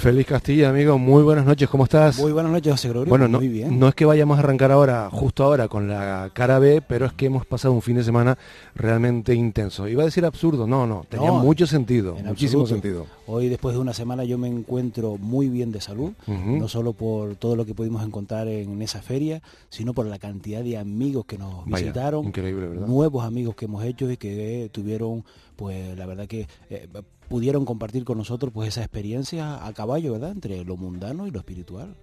Feliz Castilla, amigo. Muy buenas noches, ¿cómo estás? Muy buenas noches, José Gregorio. Bueno, no, Muy bien. no es que vayamos a arrancar ahora, justo ahora, con la cara B, pero es que hemos pasado un fin de semana realmente intenso. Iba a decir absurdo, no, no, tenía mucho sentido, muchísimo sentido. Hoy, después de una semana, yo me encuentro muy bien de salud, no solo por todo lo que pudimos encontrar en esa feria, sino por la cantidad de amigos que nos visitaron, nuevos amigos que hemos hecho y que eh, tuvieron, pues la verdad que eh, pudieron compartir con nosotros pues esa experiencia, acabar ¿verdad? Entre lo mundano y lo espiritual.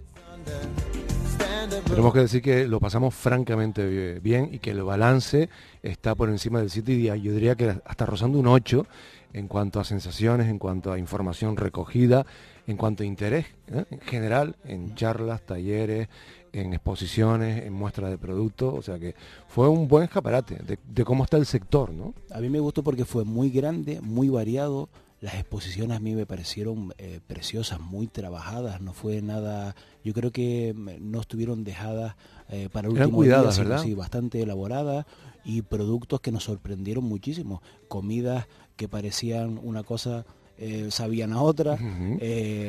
Tenemos que decir que lo pasamos francamente bien y que el balance está por encima del sitio y yo diría que hasta rozando un 8 en cuanto a sensaciones, en cuanto a información recogida, en cuanto a interés ¿eh? en general, en charlas, talleres, en exposiciones, en muestras de productos, o sea que fue un buen escaparate de, de cómo está el sector, ¿no? A mí me gustó porque fue muy grande, muy variado, las exposiciones a mí me parecieron eh, preciosas, muy trabajadas, no fue nada, yo creo que no estuvieron dejadas eh, para el último día, sí, bastante elaboradas y productos que nos sorprendieron muchísimo, comidas que parecían una cosa eh, sabían a otra.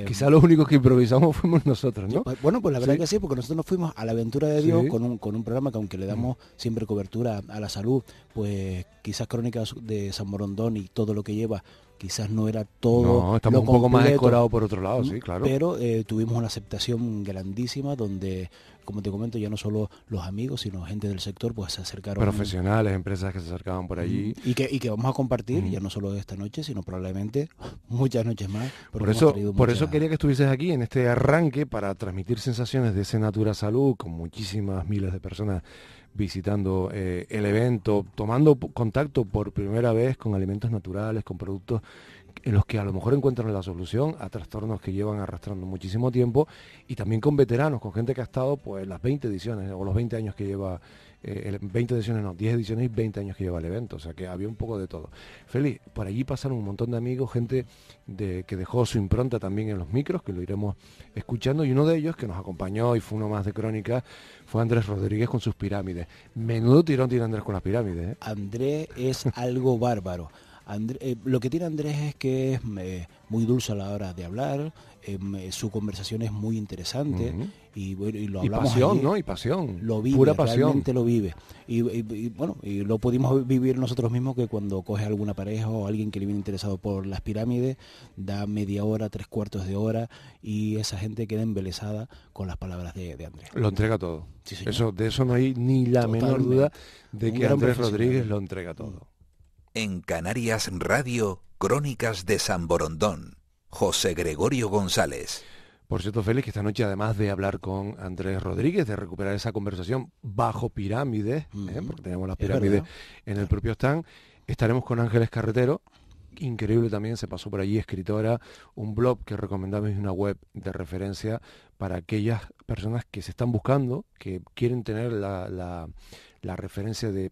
Quizá los únicos que improvisamos fuimos nosotros, ¿no? bueno, pues la verdad que sí, porque nosotros nos fuimos a la aventura de Dios con, un, con un programa que aunque le damos siempre cobertura a la salud, pues quizás Crónicas de San Morondón y todo lo que lleva quizás no era todo. estamos un poco más decorado por otro lado, sí, claro. Pero eh, tuvimos una aceptación grandísima donde, como te comento, ya no solo los amigos, sino gente del sector, pues se acercaron. Profesionales, empresas que se acercaban por allí. Y que, vamos a compartir, ya no solo esta noche, sino probablemente muchas noches más. Por eso, por eso quería que estuvieses aquí en este arranque para transmitir sensaciones de ese Natura Salud con muchísimas miles de personas visitando eh, el evento, tomando contacto por primera vez con alimentos naturales, con productos en los que a lo mejor encuentran la solución a trastornos que llevan arrastrando muchísimo tiempo y también con veteranos, con gente que ha estado pues las 20 ediciones o los 20 años que lleva, 20 eh, ediciones no, 10 ediciones y 20 años que lleva el evento, o sea que había un poco de todo. Feliz, por allí pasaron un montón de amigos, gente de, que dejó su impronta también en los micros, que lo iremos escuchando y uno de ellos que nos acompañó y fue uno más de crónica, fue Andrés Rodríguez con sus pirámides. Menudo tirón tiene Andrés con las pirámides. ¿eh? Andrés es algo bárbaro. Eh, lo que tiene Andrés es que es eh, muy dulce a la hora de hablar, eh, su conversación es muy interesante y, lo pasión, ¿no? Y pasión. Lo vive, pura pasión. realmente lo vive. Y, bueno, y lo pudimos vivir nosotros mismos que cuando coge alguna pareja o alguien que le viene interesado por las pirámides, da media hora, tres cuartos de hora y esa gente queda embelesada con las palabras de, Andrés. Lo entrega todo. de eso no hay ni la menor duda de que Andrés Rodríguez lo entrega todo. En Canarias Radio, Crónicas de San Borondón, José Gregorio González. Por cierto, Félix, que esta noche, además de hablar con Andrés Rodríguez, de recuperar esa conversación bajo pirámides, ¿eh? porque tenemos las pirámides en el propio stand, estaremos con Ángeles Carretero, increíble también, se pasó por allí escritora, un blog que recomendamos y una web de referencia para aquellas personas que se están buscando, que quieren tener la, la referencia de,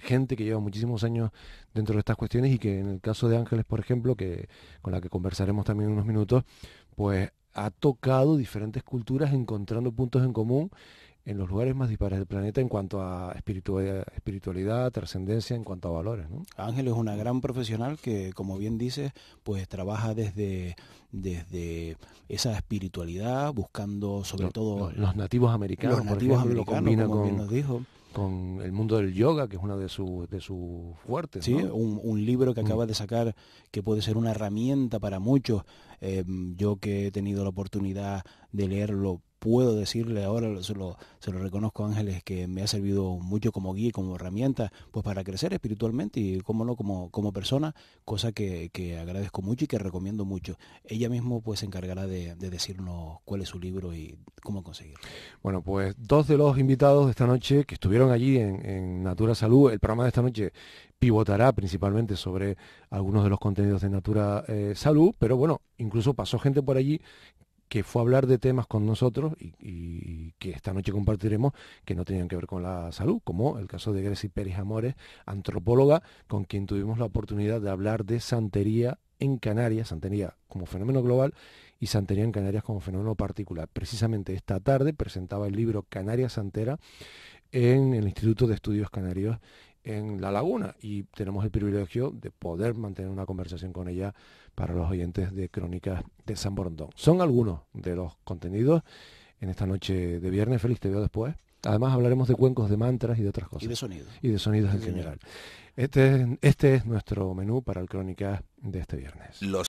gente que lleva muchísimos años dentro de estas cuestiones y que en el caso de Ángeles, por ejemplo, que con la que conversaremos también en unos minutos, pues ha tocado diferentes culturas encontrando puntos en común en los lugares más dispares del planeta en cuanto a espiritualidad, trascendencia, en cuanto a valores. ¿no? Ángel es una gran profesional que, como bien dices, pues trabaja desde, desde esa espiritualidad, buscando sobre todo... Los, nativos americanos, los nativos por como nos dijo con el mundo del yoga, que es una de sus de fuertes. Sí, un, libro que mm. acaba de sacar que puede ser una herramienta para muchos. Em, yo que he tenido la oportunidad de leerlo puedo decirle ahora, se lo, se lo reconozco Ángeles, que me ha servido mucho como guía como herramienta, pues para crecer espiritualmente y, como no, como, como persona, cosa que, agradezco mucho y que recomiendo mucho. Ella mismo pues se encargará de, decirnos cuál es su libro y cómo conseguirlo. Bueno, pues dos de los invitados de esta noche que estuvieron allí en, Natura Salud, el programa de esta noche pivotará principalmente sobre algunos de los contenidos de Natura eh, Salud, pero bueno, incluso pasó gente por allí que fue a hablar de temas con nosotros y, que esta noche compartiremos que no tenían que ver con la salud, como el caso de Gracie Pérez Amores, antropóloga, con quien tuvimos la oportunidad de hablar de santería en Canarias, santería como fenómeno global y santería en Canarias como fenómeno particular. Precisamente esta tarde presentaba el libro Canarias Santera en el Instituto de Estudios Canarios en La Laguna y tenemos el privilegio de poder mantener una conversación con ella para los oyentes de Crónicas de San Borondón. Son algunos de los contenidos en esta noche de viernes. Feliz, te veo después. Además hablaremos de cuencos, de mantras y de otras cosas. Y de sonidos. Y de sonidos en general. Este, este es nuestro menú para el Crónicas de este viernes. Los